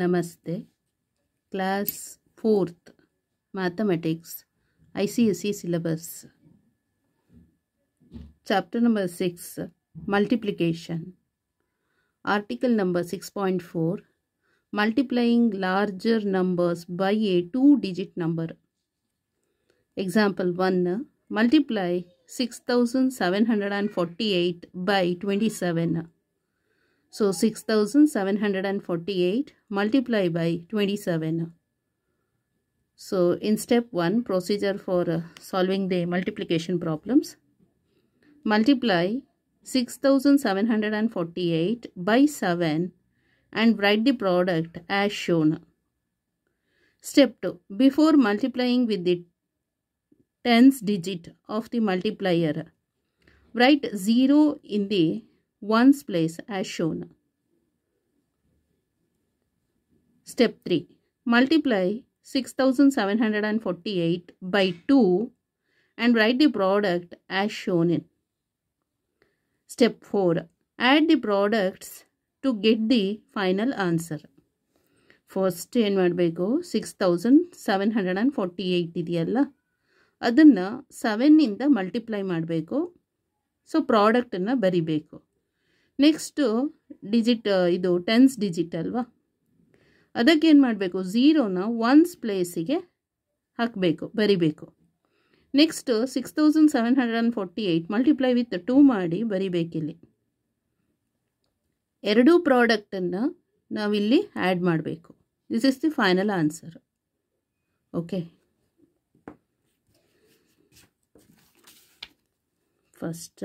नमस्ते class fourth mathematics ICSE syllabus chapter number six multiplication article number six point four multiplying larger numbers by a two digit number example one multiply six thousand seven hundred and forty eight by twenty seven So 6748 multiply by 27. So in step 1 procedure for uh, solving the multiplication problems. Multiply 6748 by 7 and write the product as shown. Step 2. Before multiplying with the tens digit of the multiplier, write 0 in the ones place as shown step three multiply six thousand seven hundred and forty eight by two and write the product as shown in step four add the products to get the final answer first ಏನು ಮಾಡಬೇಕು six thousand seven hundred and forty eight ಇದೆಯಲ್ಲ ಅದನ್ನು ಸೆವೆನ್ನಿಂದ multiply ಮಾಡಬೇಕು so ಪ್ರಾಡಕ್ಟನ್ನು ಬರೀಬೇಕು next digit uh, ಇದು tens digit ಅಲ್ವಾ ಅದಕ್ಕೇನು ಮಾಡಬೇಕು ಝೀರೋನ ಒನ್ಸ್ ಪ್ಲೇಸಿಗೆ ಹಾಕಬೇಕು ಬರಿಬೇಕು next six thousand seven hundred and forty eight multiply with two ಮಾಡಿ ಬರಿಬೇಕಿಲ್ಲಿ ಎರಡೂ ಪ್ರಾಡಕ್ಟನ್ನು ನಾವಿಲ್ಲಿ ಆ್ಯಡ್ ಮಾಡಬೇಕು this is the final answer okay first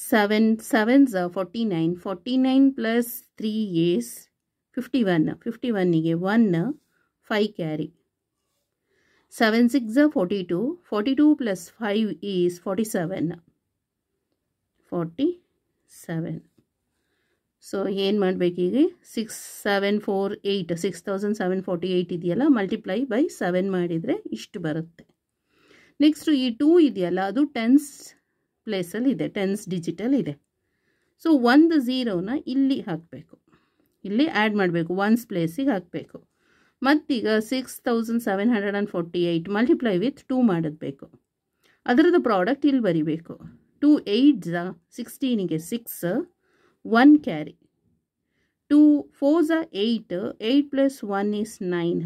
7 sevens are 49 49 plus 3 is 51 51 ಗೆ 1 5 carry 7 6 are 42 42 plus 5 is 47 47 so ಏನು ಈಗ six seven four eight six thousand seven forty eight ಇದೆಯಲ್ಲ ಮಲ್ಟಿಪ್ಲೈ ಬೈ ಸೆವೆನ್ ಮಾಡಿದರೆ ಇಷ್ಟು ಬರುತ್ತೆ ನೆಕ್ಸ್ಟು ಈ ಟೂ ಇದೆಯಲ್ಲ ಅದು ಟೆನ್ಸ್ ಪ್ಲೇಸಲ್ಲಿ ಇದೆ ಟೆನ್ಸ್ ಡಿಜಿಟಲ್ ಇದೆ ಸೊ ಒಂದು ಝೀರೋನ ಇಲ್ಲಿ ಹಾಕಬೇಕು ಇಲ್ಲಿ ಆ್ಯಡ್ ಮಾಡಬೇಕು ಒನ್ಸ್ ಪ್ಲೇಸಿಗೆ ಹಾಕಬೇಕು ಮತ್ತೀಗ six thousand seven hundred and forty eight multiply with two ಮಾಡಬೇಕು ಅದರದ್ದು ಪ್ರಾಡಕ್ಟ್ ಇಲ್ಲಿ ಬರೀಬೇಕು ಟೂ ಏಯ್ಟ್ ಝ ಸಿಕ್ಸ್ಟೀನಿಗೆ six one carry two four ಝ eight eight plus one is nine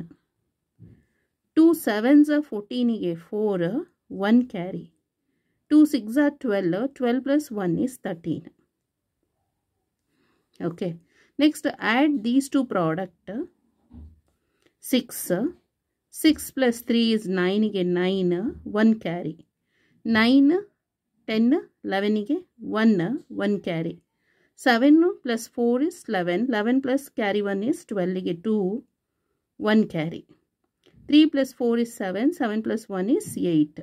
two seven ಝ ಫೋರ್ಟೀನಿಗೆ four one carry 2 6 are 12. 12 plus 1 is 13. Okay. Next, add these two product. 6. 6 plus 3 is 9. Again, 9. 1 carry. 9, 10, 11. Again, 1, 1 carry. 7 plus 4 is 11. 11 plus carry 1 is 12. Again, 2, 1 carry. 3 plus 4 is 7. 7 plus 1 is 8.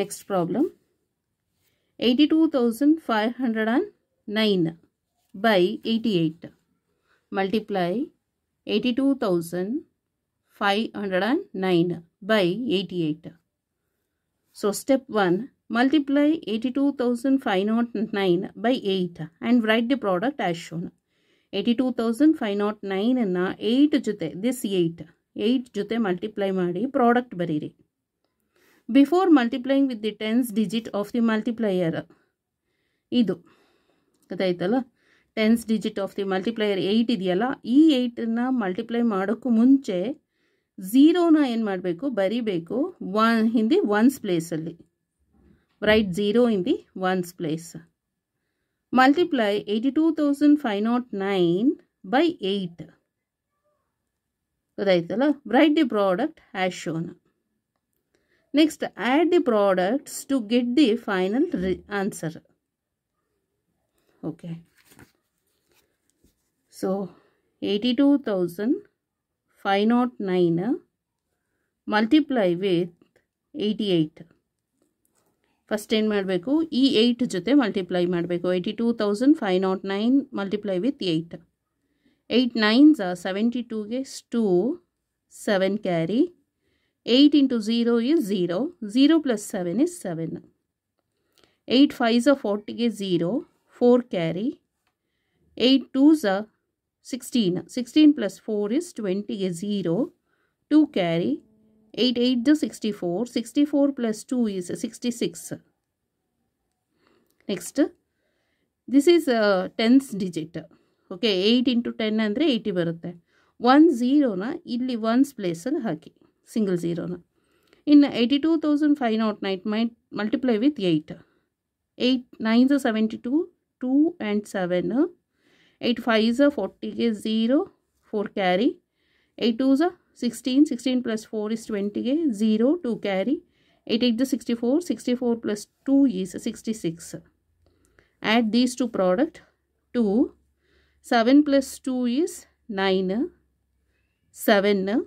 Next problem. 82,509 by 88. Multiply 82,509 by 88. So, step 1. Multiply 82,509 by 8 and write the product as shown. 82,509 ಅನ್ನು eight ಜೊತೆ this eight eight ಜೊತೆ multiply ಮಾಡಿ product ಬರೀರಿ before multiplying with the tens digit of the multiplier ಇದು ಗೊತ್ತಾಯ್ತಲ್ಲ tens digit of the multiplier eight ಇದೆಯಲ್ಲ ಈ ಏಯ್ಟನ್ನ multiply ಮಾಡೋಕ್ಕೂ ಮುಂಚೆ ಝೀರೋನ ಏನು ಮಾಡಬೇಕು ಬರೀಬೇಕು ಒನ್ ಇನ್ ದಿ ಒನ್ಸ್ ಪ್ಲೇಸಲ್ಲಿ write zero in the ones place multiply eighty two thousand five nought nine by eight ಗೊತ್ತಾಯ್ತಲ್ಲ write the product as shown next add the products to get the final ರಿ answer okay so eighty two thousand five nought nine multiply with eighty eight first ಏನು ಮಾಡಬೇಕು ಈ eight ಜೊತೆ multiply ಮಾಡಬೇಕು eighty two thousand five nought nine multiply with eight eight nines seventy ಟೂಗೆ ಸ್ಟೂ seven carry 8 into 0 is 0. 0 plus 7 is 7. 8 5s are 40 is 0. 4 carry. 8 2s are 16. 16 plus 4 is 20 is 0. 2 carry. 8 8 is 64. 64 plus 2 is 66. Next, this is a tens digit. Okay eight into ten ಅಂದರೆ eighty ಬರುತ್ತೆ one ಝೀರೋನ ಇಲ್ಲಿ ones ಪ್ಲೇಸಲ್ಲಿ haki single 0. In 82,509 multiply with 8. 8 nine is 72, 2 and 7. 8 5 is 40 0, 4 carry. 8 is are 16, 16 plus 4 is 20, 0, 2 carry. 8 8 is 64, 64 plus 2 is 66. Add these two product 2, 7 plus 2 is 9, 7,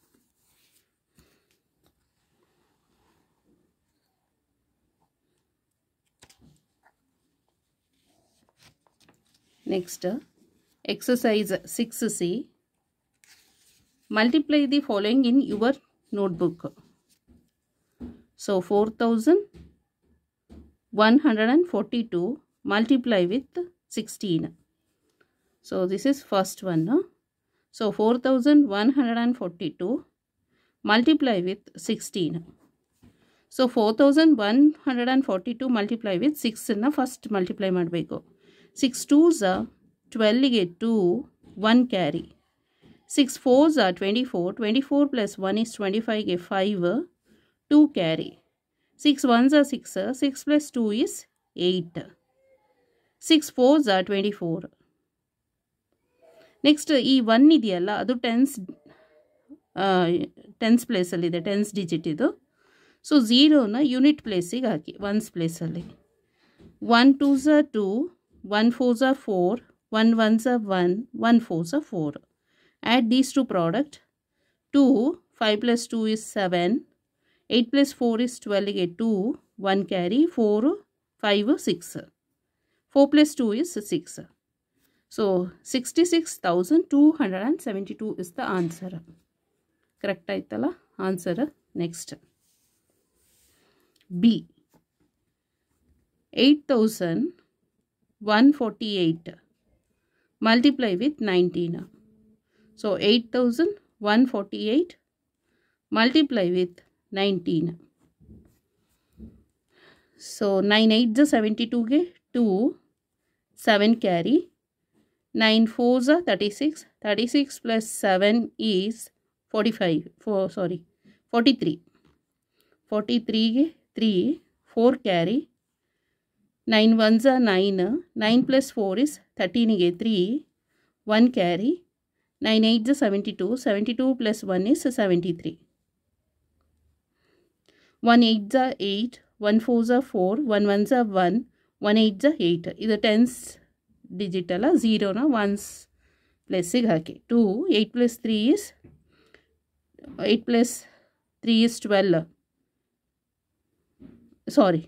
Next, exercise 6C. Multiply the following in your notebook. So, 4142 multiply with 16. So, this is first one. So, 4142 multiply with 16. So four thousand one hundred and forty two multiply with 6 in the first multiply with six twos ಟ್ವೆಲ್ಗೆ two one carry six fours twenty four twenty four plus one is twenty ಫೈವ್ಗೆ five two carry six ones six six plus two is eight six fours twenty four next ಈ one ಇದೆಯಲ್ಲ ಅದು tens tens ಪ್ಲೇಸಲ್ಲಿದೆ tens digit ಇದು so ಝೀರೋನ unit ಪ್ಲೇಸಿಗೆ ಹಾಕಿ ones ಪ್ಲೇಸಲ್ಲಿ one two two 1 fours are 4, 1 ones are 1, 1 fours are 4. Add these two products. 2, 5 plus 2 is 7, 8 plus 4 is 12, get 2, 1 carry, 4, 5, 6. 4 plus 2 is 6. So, 66,272 is the answer. Correct Answer next. B. 8,000 148 multiply with 19 so 8148 multiply with 19 so 9 8 the 72 के 2 7 carry 9 4 the 36 36 plus 7 is 45 4 sorry 43 43 के 3 4 carry 9 ones are 9. Uh. 9 plus 4 is 13. 3. 1 carry. 9 8 is 72. 72 plus 1 is 73. 1 8 is 8. 1 4 is 4. 1 1 is 1. 1 8 is 8. This is tens digital. 0 na ones plus 6. 2. 8 plus 3 is 8 plus 3 is 12. Sorry.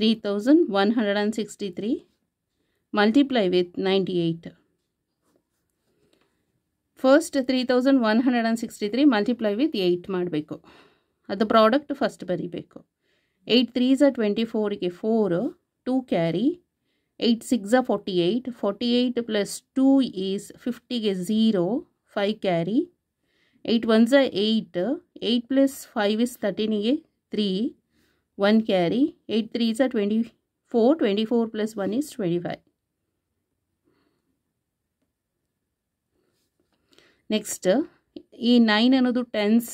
3163 multiply with 98. First 3163 multiply with 8 maadbeko. The product first bari beko. 8 3s are 24 ke 4 2 carry. 8 6 are 48. 48 plus 2 is 50 ke 0 5 carry. 8 one are 8. 8 plus 5 is 13 ke 3. 1 carry, 8 four are 24, 24 plus 1 is 25. Next ಈ nine ಅನ್ನೋದು tens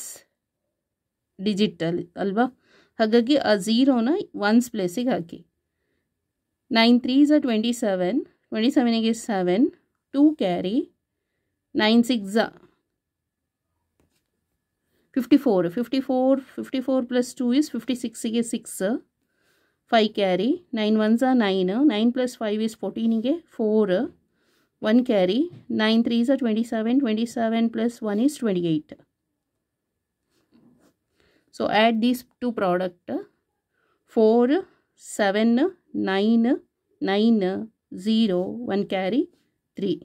ಡಿಜಿಟಲ್ ಅಲ್ವಾ ಹಾಗಾಗಿ ಆ ಝೀರೋನ ones ಪ್ಲೇಸಿಗೆ ಹಾಕಿ nine threes ಆ ಟ್ವೆಂಟಿ ಸೆವೆನ್ ಟ್ವೆಂಟಿ ಸೆವೆನಿಗೆ seven two carry nine six 54 54 54 plus 2 is 56 ಗೆ 6 5 carry 9 1s are 9 9 plus 5 is 14 4 1 carry 9 3s are 27 27 plus 1 is 28 so add these two product 4 7 9 9 0 1 carry 3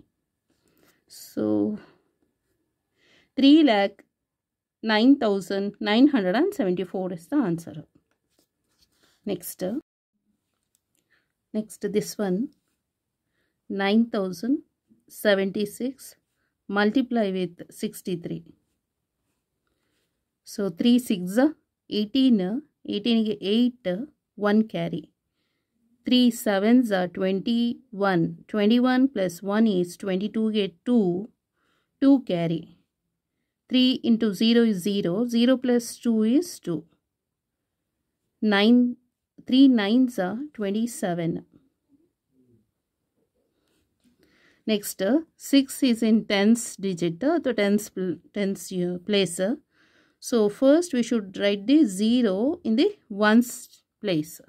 so 3 lakh 9974 is the answer. Next, next this one 9076 multiply with 63. So 3 6 18 18 8 1 carry. 3 7s are 21. 21 plus 1 is 22 get 2. 2 carry. 3 into 0 is 0. 0 plus 2 is 2. 9, 3 nines are 27. Next, 6 is in tens digit, the tens, tens uh, place. So, first we should write the 0 in the ones place.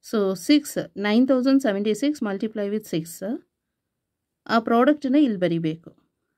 So, 6, 9076 multiply with 6. ಆ ಪ್ರಾಡಕ್ಟನ್ನ ಇಲ್ಲಿ ಬರಿಬೇಕು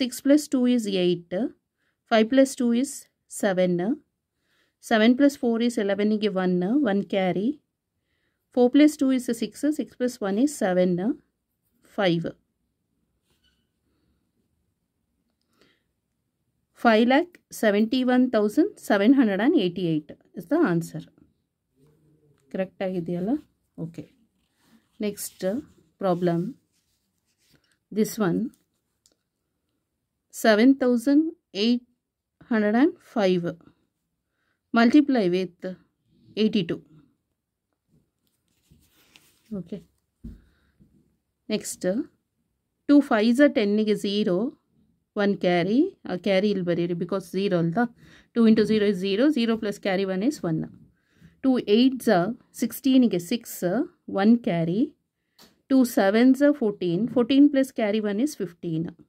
six plus two is eight five plus two is seven seven plus four is eleven के one one carry four plus two is six six plus one is seven five five lakh seventy one thousand seven hundred and eighty eight is the answer correct आगे okay next problem this one 7805 multiply with 82 okay next 2 5s are 10 ಗೆ 0 1 carry A uh, carry be ಬರೀರಿ because 0 The 2 into 0 is 0 0 plus carry 1 is 1 2 8 are 16 ಗೆ 6 1 carry 2 7 are 14 14 plus carry 1 is 15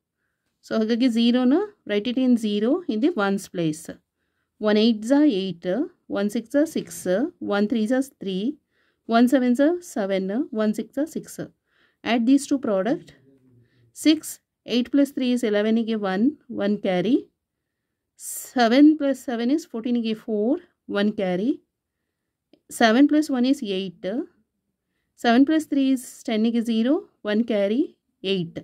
So, hagagi 0 write it in 0 in the 1's place. 1 8 is 8, 1 6 is 6, 1 3 is 3, 1 7 is 7, 1 6 is 6. Add these two products. 6, 8 plus 3 is 11, you give 1, 1 carry. 7 plus 7 is 14, give 4, 1 carry. 7 plus 1 is 8. 7 plus 3 is 10, give 0, 1 carry, 8.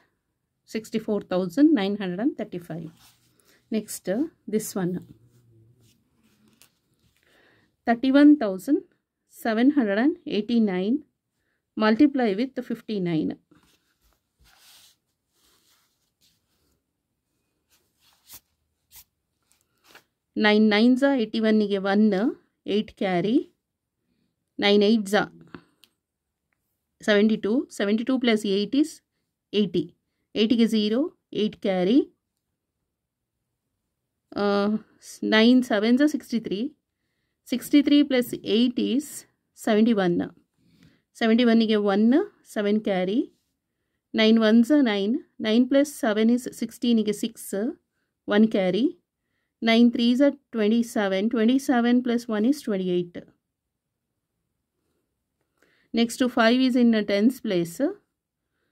64,935. Next, this one. 31,789 multiply with 59. Nine nines are eighty one nige one eight carry nine eights are Seventy-two two plus eight is eighty eight के zero eight carry nine seven जो sixty three sixty three plus eight is seventy one seventy one one seven carry nine one जो nine nine plus seven is sixteen के six one carry nine three जो twenty seven twenty seven plus one is twenty eight next five is in tens place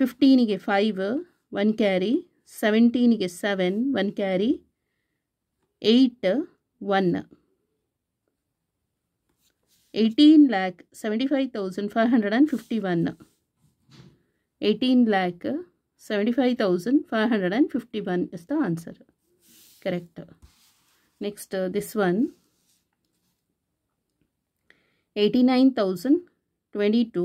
के five one carry seventeen के seven one carry eight one eighteen lakh seventy five thousand five hundred and fifty one eighteen lakh seventy five thousand five hundred and fifty one is the answer correct next this one eighty nine thousand twenty two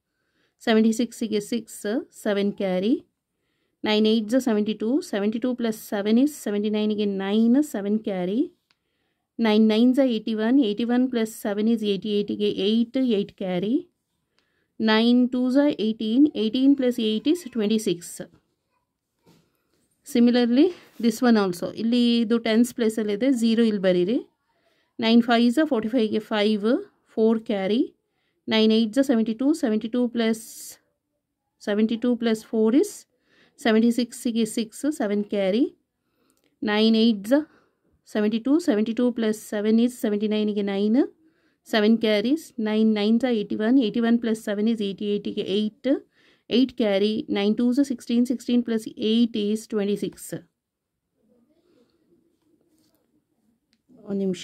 seventy ಸಿಕ್ಸಿಗೆ six seven carry nine eight ಜ seventy two seventy two plus seven is seventy ನೈನಿಗೆ nine seven carry nine nine eighty one eighty one plus seven is eighty ಏಯ್ಟಿಗೆ eight eight carry nine two eighteen eighteen plus eight is twenty six similarly this one also ಇಲ್ಲಿ ಇದು tens ಪ್ಲೇಸಲ್ಲಿದೆ zero ಇಲ್ಲಿ ಬರೀರಿ nine five forty ಫೈವ್ಗೆ five four carry nine eight ज़ा seventy two seventy two plus seventy two plus four is seventy six की six seven carry nine eight seventy two seventy two plus seven is seventy nine के nine seven carries nine nine ज़ा eighty one eighty one plus seven is eighty eighty के eight eight carry nine two ज़ा sixteen sixteen plus eight is twenty six ಒಂದು ನಿಮಿಷ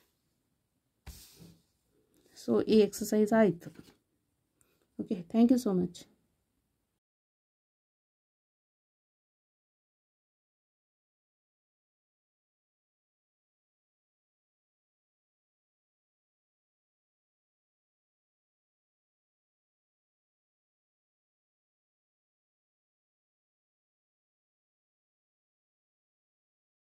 so ये exercise आयत okay thank you so much